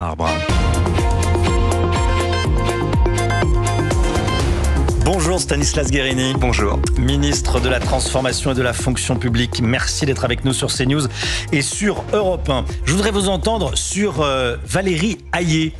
Arbre. Bonjour Stanislas Guérini. Bonjour. Ministre de la Transformation et de la Fonction publique, merci d'être avec nous sur CNews et sur Europe 1. Je voudrais vous entendre sur euh, Valérie Hayé,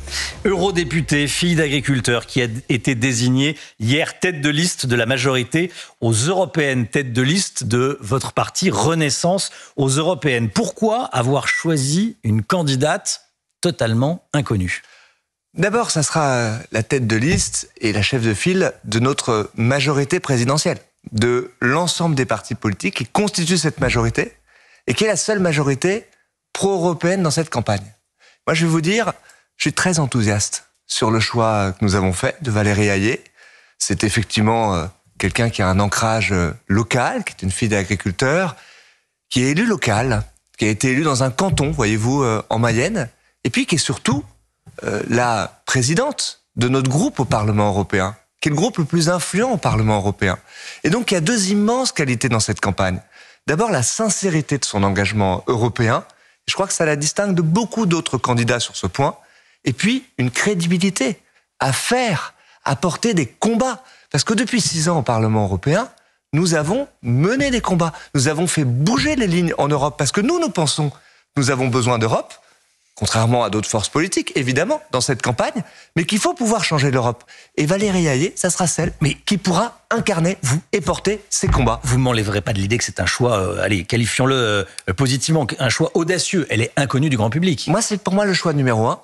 eurodéputée, fille d'agriculteur, qui a été désignée hier tête de liste de la majorité aux européennes, tête de liste de votre parti Renaissance aux européennes. Pourquoi avoir choisi une candidate totalement inconnu D'abord, ça sera la tête de liste et la chef de file de notre majorité présidentielle, de l'ensemble des partis politiques qui constituent cette majorité et qui est la seule majorité pro-européenne dans cette campagne. Moi, je vais vous dire, je suis très enthousiaste sur le choix que nous avons fait de Valérie Hayé. C'est effectivement euh, quelqu'un qui a un ancrage euh, local, qui est une fille d'agriculteur, qui est élue locale, qui a été élue dans un canton, voyez-vous, euh, en Mayenne, et puis qui est surtout euh, la présidente de notre groupe au Parlement européen, qui est le groupe le plus influent au Parlement européen. Et donc il y a deux immenses qualités dans cette campagne. D'abord la sincérité de son engagement européen, je crois que ça la distingue de beaucoup d'autres candidats sur ce point, et puis une crédibilité à faire, à porter des combats, parce que depuis six ans au Parlement européen, nous avons mené des combats, nous avons fait bouger les lignes en Europe, parce que nous, nous pensons, nous avons besoin d'Europe, contrairement à d'autres forces politiques, évidemment, dans cette campagne, mais qu'il faut pouvoir changer l'Europe. Et Valérie Ayé, ça sera celle, mais qui pourra incarner, vous, et porter ces combats. Vous m'enlèverez pas de l'idée que c'est un choix, euh, allez, qualifions-le euh, positivement, un choix audacieux. Elle est inconnue du grand public. Moi, c'est pour moi le choix numéro un.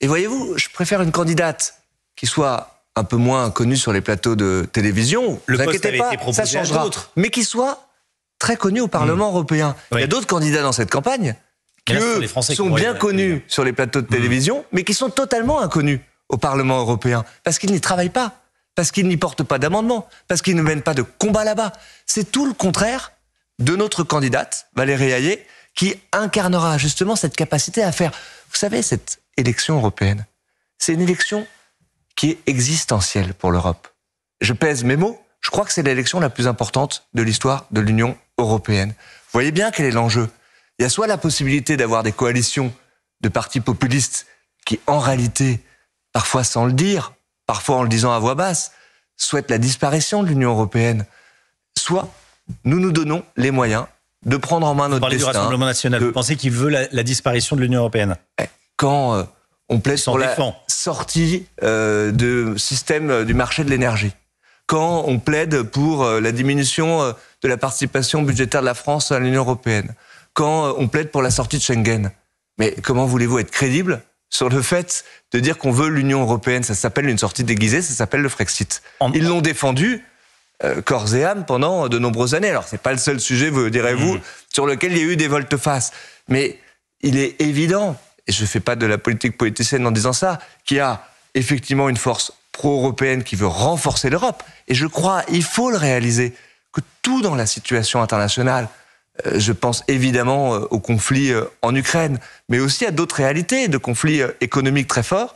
Et voyez-vous, je préfère une candidate qui soit un peu moins connue sur les plateaux de télévision. Le vous poste ça changera, mais qui soit très connue au Parlement hmm. européen. Il y a d'autres candidats dans cette campagne qui, Français sont bien connus sur les plateaux de télévision, mais qui sont totalement inconnus au Parlement européen, parce qu'ils n'y travaillent pas, parce qu'ils n'y portent pas d'amendement, parce qu'ils ne mènent pas de combat là-bas. C'est tout le contraire de notre candidate, Valérie Hayé, qui incarnera justement cette capacité à faire, vous savez, cette élection européenne. C'est une élection qui est existentielle pour l'Europe. Je pèse mes mots, je crois que c'est l'élection la plus importante de l'histoire de l'Union européenne. Vous voyez bien quel est l'enjeu. Il y a soit la possibilité d'avoir des coalitions de partis populistes qui, en réalité, parfois sans le dire, parfois en le disant à voix basse, souhaitent la disparition de l'Union européenne. Soit nous nous donnons les moyens de prendre en main notre Vous parlez du Rassemblement national. Vous pensez qu'il veut la, disparition de l'Union européenne eh, Quand euh, on plaide pour la sortie euh, de du système euh, du marché de l'énergie, quand on plaide pour la diminution de la participation budgétaire de la France à l'Union européenne, quand euh, on plaide pour la sortie de Schengen. Mais comment voulez-vous être crédible sur le fait de dire qu'on veut l'Union européenne Ça s'appelle une sortie déguisée, ça s'appelle le Frexit. Ils l'ont défendu euh, corps et âme pendant de nombreuses années. Alors, ce n'est pas le seul sujet, vous direz-vous, mm. sur lequel il y a eu des volte-face. Mais il est évident, et je ne fais pas de la politique politicienne en disant ça, qu'il y a effectivement une force pro-européenne qui veut renforcer l'Europe. Et je crois, il faut le réaliser, que tout dans la situation internationale, euh, je pense évidemment euh, au conflit euh, en Ukraine, mais aussi à d'autres réalités de conflits économiques très forts,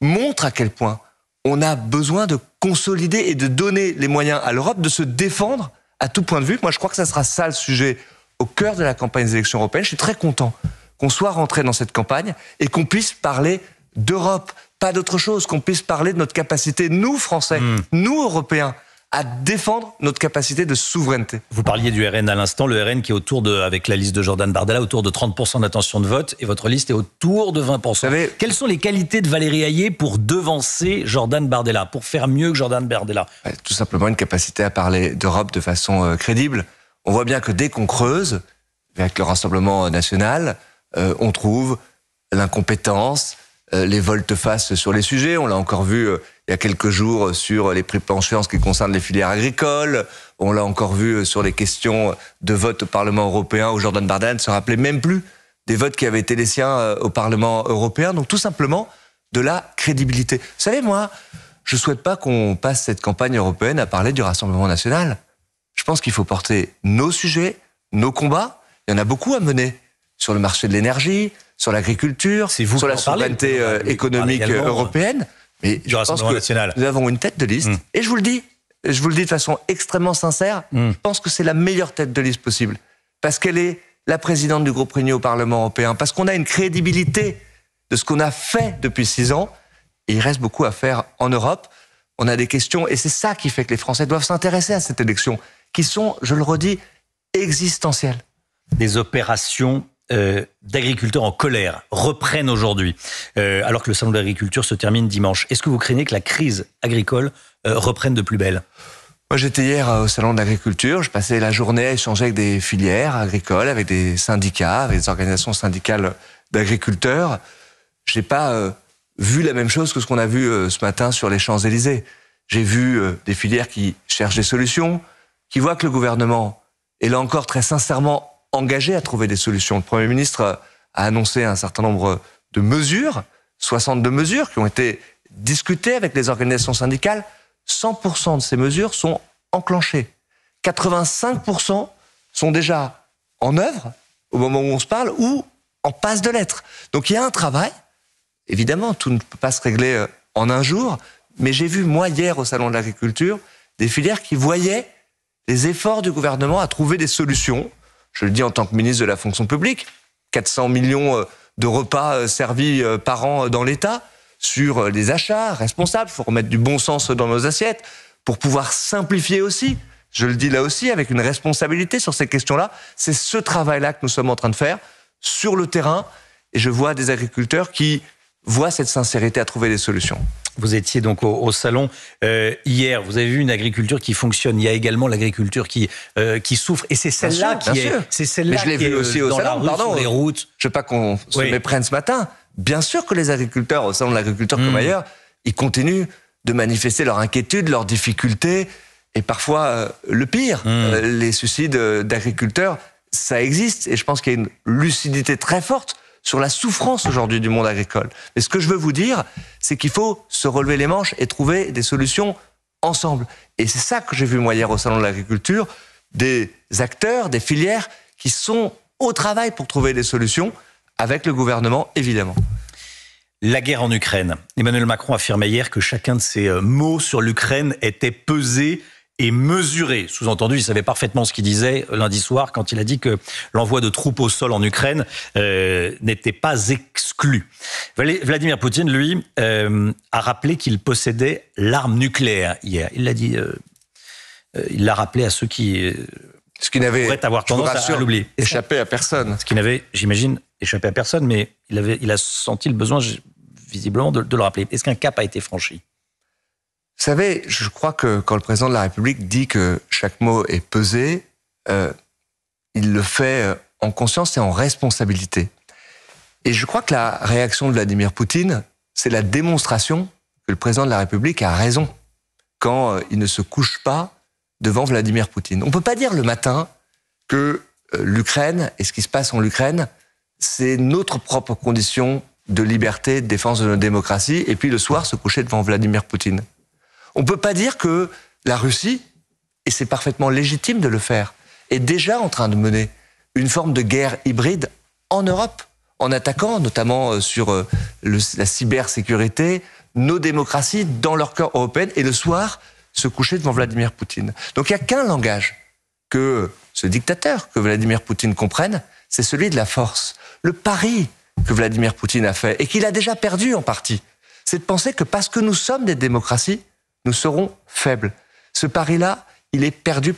montrent à quel point on a besoin de consolider et de donner les moyens à l'Europe de se défendre à tout point de vue. Moi, je crois que ça sera ça le sujet au cœur de la campagne des élections européennes. Je suis très content qu'on soit rentré dans cette campagne et qu'on puisse parler d'Europe, pas d'autre chose, qu'on puisse parler de notre capacité, nous Français, hmm. nous Européens, à défendre notre capacité de souveraineté. Vous parliez du RN à l'instant, le RN qui est autour de, avec la liste de Jordan Bardella, autour de 30% d'attention de vote, et votre liste est autour de 20%. savez, Quelles sont les qualités de Valérie Hayé pour devancer Jordan Bardella, pour faire mieux que Jordan Bardella Tout simplement une capacité à parler d'Europe de façon euh, crédible. On voit bien que dès qu'on creuse, avec le Rassemblement national, euh, on trouve l'incompétence, euh, les volte-face sur les sujets. On l'a encore vu il y a quelques jours sur les prix en ce qui concerne les filières agricoles. On l'a encore vu sur les questions de vote au Parlement européen où Jordan Bardella ne se rappelait même plus des votes qui avaient été les siens euh, au Parlement européen. Donc tout simplement de la crédibilité. Vous savez, moi, je ne souhaite pas qu'on passe cette campagne européenne à parler du Rassemblement national. Je pense qu'il faut porter nos sujets, nos combats. Il y en a beaucoup à mener sur le marché de l'énergie, sur l'agriculture, sur la souveraineté euh, économique hein. européenne. Mais du je nous avons une tête de liste, hmm. et je vous le dis, je vous le dis de façon extrêmement sincère, hmm. je pense que c'est la meilleure tête de liste possible. Parce qu'elle est la présidente du groupe Renew au Parlement européen, parce qu'on a une crédibilité de ce qu'on a fait depuis six ans, et il reste beaucoup à faire en Europe. On a des questions, et c'est ça qui fait que les Français doivent s'intéresser à cette élection, qui sont, je le redis, existentielles. Des opérations euh, d'agriculteurs en colère reprennent aujourd'hui, euh, alors que le salon de l'agriculture se termine dimanche. Est-ce que vous craignez que la crise agricole euh, reprenne de plus belle moi, j'étais hier au salon de l'agriculture. Je passais la journée à échanger avec des filières agricoles, avec des syndicats, avec des organisations syndicales d'agriculteurs. Je n'ai pas vu la même chose que ce qu'on a vu ce matin sur les Champs-Élysées. J'ai vu des filières qui cherchent des solutions, qui voient que le gouvernement est là encore très sincèrement engagé à trouver des solutions. Le Premier ministre a annoncé un certain nombre de mesures, 62 mesures qui ont été discutées avec les organisations syndicales. 100% de ces mesures sont enclenchées. 85% sont déjà en œuvre au moment où on se parle ou en passe de lettres. Donc il y a un travail. Évidemment, tout ne peut pas se régler euh, en un jour, mais j'ai vu, moi, hier au Salon de l'Agriculture, des filières qui voyaient les efforts du gouvernement à trouver des solutions je le dis en tant que ministre de la fonction publique, 400 millions euh, de repas euh, servis euh, par an dans l'État, sur les achats responsables, il faut remettre du bon sens dans nos assiettes, pour pouvoir simplifier aussi, je le dis là aussi, avec une responsabilité sur ces questions-là. C'est ce travail-là que nous sommes en train de faire sur le terrain, et je vois des agriculteurs qui voient cette sincérité à trouver des solutions. Vous étiez donc au, salon euh, hier. Vous avez vu une agriculture qui fonctionne. Il y a également l'agriculture qui euh, qui souffre, et c'est celle-là qui est. C'est celle-là. Mais je l'ai vu euh, aussi au salon. Rue, les routes. Je veux pas qu'on se méprenne ce matin. Bien sûr que les agriculteurs au salon de l'agriculture comme hmm. ailleurs, ils continuent de manifester leurs inquiétudes, leurs difficultés, et parfois le pire, hmm. les suicides d'agriculteurs. Ça existe, et je pense qu'il y a une lucidité très forte sur la souffrance aujourd'hui du monde agricole. Mais ce que je veux vous dire, c'est qu'il faut se relever les manches et trouver des solutions ensemble. Et c'est ça que j'ai vu moi hier au Salon de l'Agriculture, des acteurs, des filières qui sont au travail pour trouver des solutions, avec le gouvernement évidemment. La guerre en Ukraine. Emmanuel Macron affirmait hier que chacun de ses euh, mots sur l'Ukraine était pesé et mesuré, Sous-entendu, il savait parfaitement ce qu'il disait lundi soir quand il a dit que l'envoi de troupes au sol en Ukraine euh, n'était pas exclu. Vladimir Poutine, lui, euh, a rappelé qu'il possédait l'arme nucléaire hier. Il l'a dit, euh, il l'a rappelé à ceux qui ce qui n'avait, avoir vous rassure, échappé à personne. Ce qui n'avait, j'imagine, échappé à personne, mais il avait, il a senti le besoin visiblement de le rappeler. Est-ce qu'un cap a été franchi vous savez, je crois que quand le président de la République dit que chaque mot est pesé, euh, il le fait euh, en conscience et en responsabilité. Et je crois que la réaction de Vladimir Poutine, c'est la démonstration que le président de la République a raison quand euh, il ne se couche pas devant Vladimir Poutine. On ne peut pas dire le matin que l'Ukraine et ce qui se passe en Ukraine, c'est notre propre condition de liberté, de défense de notre démocratie, et puis le soir se coucher devant Vladimir Poutine. On ne peut pas dire que la Russie, et c'est parfaitement légitime de le faire, est déjà en train de mener une forme de guerre hybride en Europe, en attaquant notamment euh, sur euh, la cybersécurité nos démocraties dans leur cœur européen et le soir se coucher devant Vladimir Poutine. Donc il n'y a qu'un langage que ce dictateur, que Vladimir Poutine comprenne, c'est celui de la force. Le pari que Vladimir Poutine a fait et qu'il a déjà perdu en partie, c'est de penser que parce que nous sommes des démocraties, nous serons faibles. Ce pari-là, il est perdu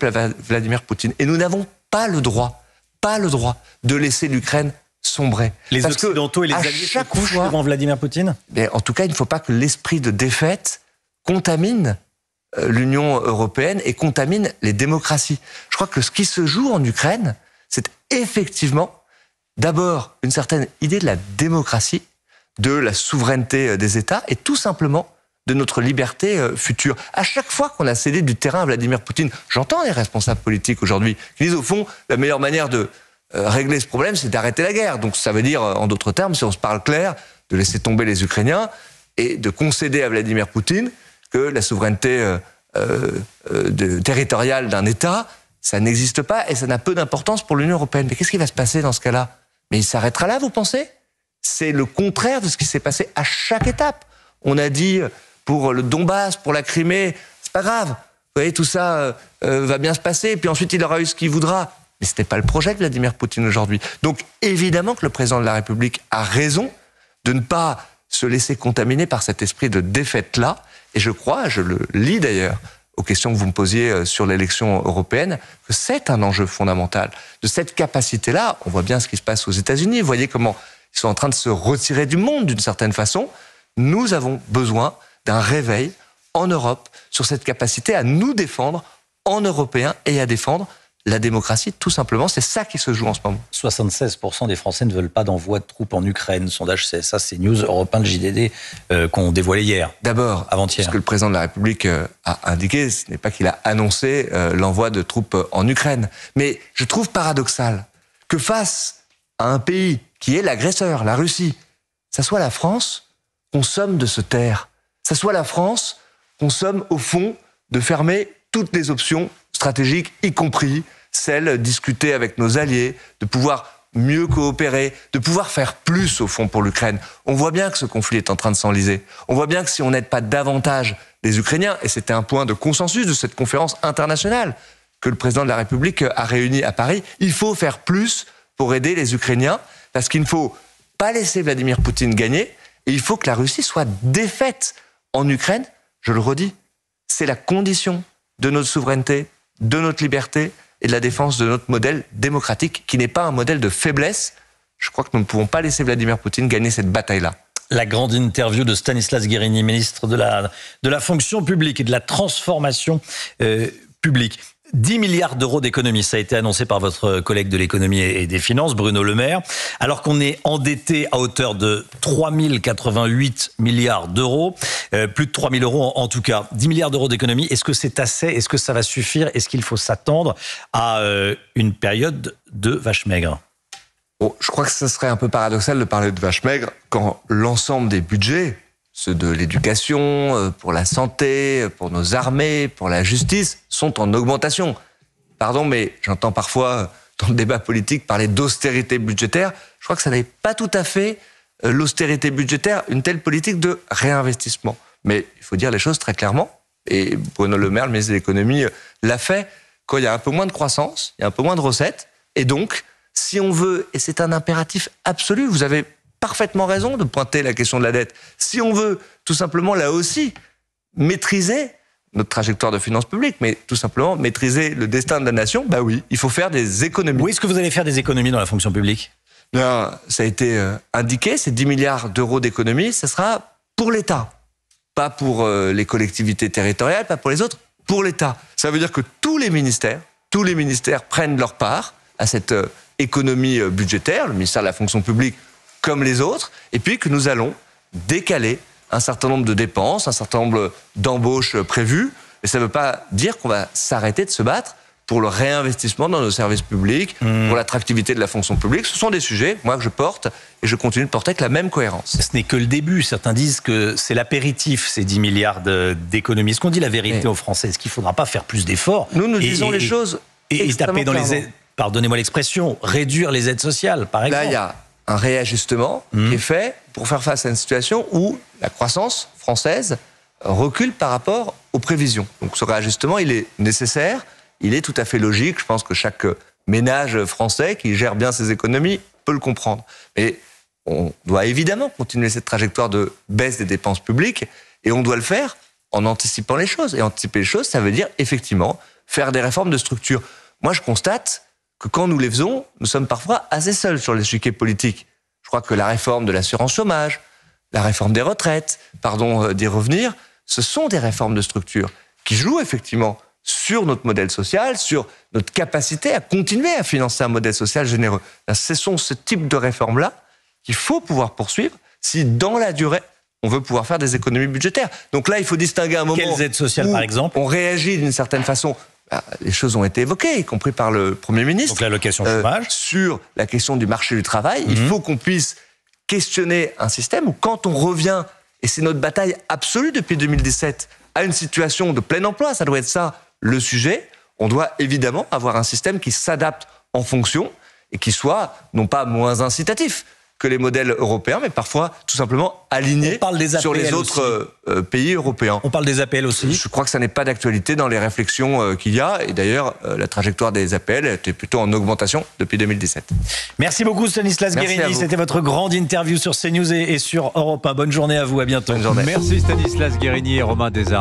Vladimir Poutine. Et nous n'avons pas le droit, pas le droit de laisser l'Ukraine sombrer. Les Occidentaux et les Alliés se couchent Vladimir Poutine mais En tout cas, il ne faut pas que l'esprit de défaite contamine euh, l'Union européenne et contamine les démocraties. Je crois que ce qui se joue en Ukraine, c'est effectivement d'abord une certaine idée de la démocratie, de la souveraineté euh, des États et tout simplement de notre liberté euh, future. À chaque fois qu'on a cédé du terrain à Vladimir Poutine, j'entends les responsables politiques aujourd'hui qui disent au fond la meilleure manière de euh, régler ce problème, c'est d'arrêter la guerre. Donc ça veut dire, euh, en d'autres termes, si on se parle clair, de laisser tomber les Ukrainiens et de concéder à Vladimir Poutine que la souveraineté territoriale d'un État, ça n'existe pas et ça n'a peu d'importance pour l'Union européenne. Mais qu'est-ce qui va se passer dans ce cas-là Mais il s'arrêtera là, vous pensez C'est le contraire de ce qui s'est passé à chaque étape. On a dit pour le Donbass, pour la Crimée. C'est pas grave. Vous voyez, tout ça euh, euh, va bien se passer. Puis ensuite, il aura eu ce qu'il voudra. Mais ce n'était pas le projet de Vladimir Poutine aujourd'hui. Donc évidemment que le président de la République a raison de ne pas se laisser contaminer par cet esprit de défaite-là. Et je crois, je le lis d'ailleurs aux questions que vous me posiez euh, sur l'élection européenne, que c'est un enjeu fondamental. De cette capacité-là, on voit bien ce qui se passe aux États-Unis. Vous voyez comment ils sont en train de se retirer du monde d'une certaine façon. Nous avons besoin d'un réveil en Europe sur cette capacité à nous défendre en Européens et à défendre la démocratie, tout simplement. C'est ça qui se joue en ce moment. 76% des Français ne veulent pas d'envoi de troupes en Ukraine. Sondage CSA, CNews, Europe 1, le JDD, euh, qu'on dévoilait hier. D'abord, avant-hier. Ce que le président de la République euh, a indiqué, ce n'est pas qu'il a annoncé euh, l'envoi de troupes en Ukraine. Mais je trouve paradoxal que face à un pays qui est l'agresseur, la Russie, ça soit la France, qu'on somme de se taire ce soit la France qu'on somme au fond de fermer toutes les options stratégiques, y compris celles discutées avec nos alliés, de pouvoir mieux coopérer, de pouvoir faire plus au fond pour l'Ukraine. On voit bien que ce conflit est en train de s'enliser. On voit bien que si on n'aide pas davantage les Ukrainiens, et c'était un point de consensus de cette conférence internationale que le président de la République a réunie à Paris, il faut faire plus pour aider les Ukrainiens, parce qu'il ne faut pas laisser Vladimir Poutine gagner, et il faut que la Russie soit défaite en Ukraine, je le redis, c'est la condition de notre souveraineté, de notre liberté et de la défense de notre modèle démocratique qui n'est pas un modèle de faiblesse. Je crois que nous ne pouvons pas laisser Vladimir Poutine gagner cette bataille-là. La grande interview de Stanislas Guérini, ministre de la, de la fonction publique et de la transformation euh, publique. 10 milliards d'euros d'économie, Ça a été annoncé par votre collègue de l'économie et des finances, Bruno Le Maire. Alors qu'on est endetté à hauteur de 088 milliards d'euros, euh, plus de 3 000 euros en, tout cas. 10 milliards d'euros d'économie, est-ce que c'est assez Est-ce que ça va suffire Est-ce qu'il faut s'attendre à euh, une période de vache maigre Je crois que ce serait un peu paradoxal de parler de vache maigre quand l'ensemble des budgets ceux de l'éducation, euh, pour la santé, pour nos armées, pour la justice, sont en augmentation. Pardon, mais j'entends parfois euh, dans le débat politique parler d'austérité budgétaire. Je crois que ça n'est pas tout à fait euh, l'austérité budgétaire, une telle politique de réinvestissement. Mais il faut dire les choses très clairement. Et Bruno Le Maire, le ministre de l'économie, l'a fait. Quand il y a un peu moins de croissance, il y a un peu moins de recettes. Et donc, si on veut, et c'est un impératif absolu, vous avez parfaitement raison de pointer la question de la dette. Si on veut tout simplement là aussi maîtriser notre trajectoire de finances publiques, mais tout simplement maîtriser le destin de la nation, bah oui, il faut faire des économies. Où est-ce que vous allez faire des économies dans la fonction publique ça a été euh, indiqué, ces 10 milliards d'euros d'économies, ça sera pour l'État, pas pour euh, les collectivités territoriales, pas pour les autres, pour l'État. Ça veut dire que tous les ministères, tous les ministères prennent leur part à cette euh, économie budgétaire, le ministère de la fonction publique comme les autres, et puis que nous allons décaler un certain nombre de dépenses, un certain nombre d'embauches prévues. Mais ça ne veut pas dire qu'on va s'arrêter de se battre pour le réinvestissement dans nos services publics, hmm. pour l'attractivité de la fonction publique. Ce sont des sujets, moi, que je porte et je continue de porter avec la même cohérence. Ce n'est que le début. Certains disent que c'est l'apéritif, ces 10 milliards d'économies. Est-ce qu'on dit la vérité aux Français Est-ce qu'il ne faudra pas faire plus d'efforts Nous, nous disons les choses. Et, taper dans les aides, pardonnez-moi l'expression, réduire les aides sociales, par exemple un réajustement qui mhm. est fait pour faire face à une situation où la croissance française recule par rapport aux prévisions. Donc ce réajustement, il est nécessaire, il est tout à fait logique. Je pense que chaque ménage français qui gère bien ses économies peut le comprendre. Mais on doit évidemment continuer cette trajectoire de baisse des dépenses publiques et on doit le faire en anticipant les choses. Et anticiper les choses, ça veut dire effectivement faire des réformes de structure. Moi, je constate que quand nous les faisons, nous sommes parfois assez seuls sur l'échiquier politique. Je crois que la réforme de l'assurance chômage, la réforme des retraites, pardon, euh, des revenus, ce sont des réformes de structure qui jouent effectivement sur notre modèle social, sur notre capacité à continuer à financer un modèle social généreux. Ce sont ce type de réformes-là qu'il faut pouvoir poursuivre si, dans la durée, on veut pouvoir faire des économies budgétaires. Donc là, il faut distinguer un moment. Quelles aides sociales, par exemple On réagit d'une certaine façon ah, les choses ont été évoquées, y compris par le Premier ministre. Donc euh, sur la question du marché du travail, il mhm. faut qu'on puisse questionner un système où quand on revient, et c'est notre bataille absolue depuis 2017, à une situation de plein emploi, ça doit être ça le sujet, on doit évidemment avoir un système qui s'adapte en fonction et qui soit non pas moins incitatif, que les modèles européens, mais parfois tout simplement alignés sur les autres euh, euh, pays européens. On parle des APL aussi. Je crois que ça n'est pas d'actualité dans les réflexions euh, qu'il y a. Et d'ailleurs, la trajectoire des APL était plutôt en augmentation depuis 2017. Merci beaucoup Stanislas Guérini. C'était votre grande interview sur CNews et sur Europe Bonne journée à vous. À bientôt. Merci Stanislas Guérini et Romain Desarmes.